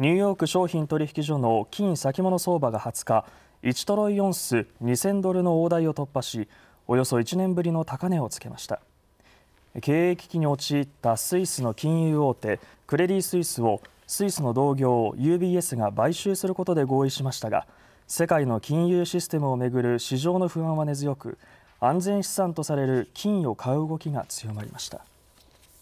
ニューヨーク商品取引所の金先物相場が20日1トロイオンス2000ドルの大台を突破しおよそ1年ぶりの高値をつけました経営危機に陥ったスイスの金融大手クレディ・スイスをスイスの同業 UBS が買収することで合意しましたが世界の金融システムをめぐる市場の不安は根強く安全資産とされる金を買う動きが強まりました。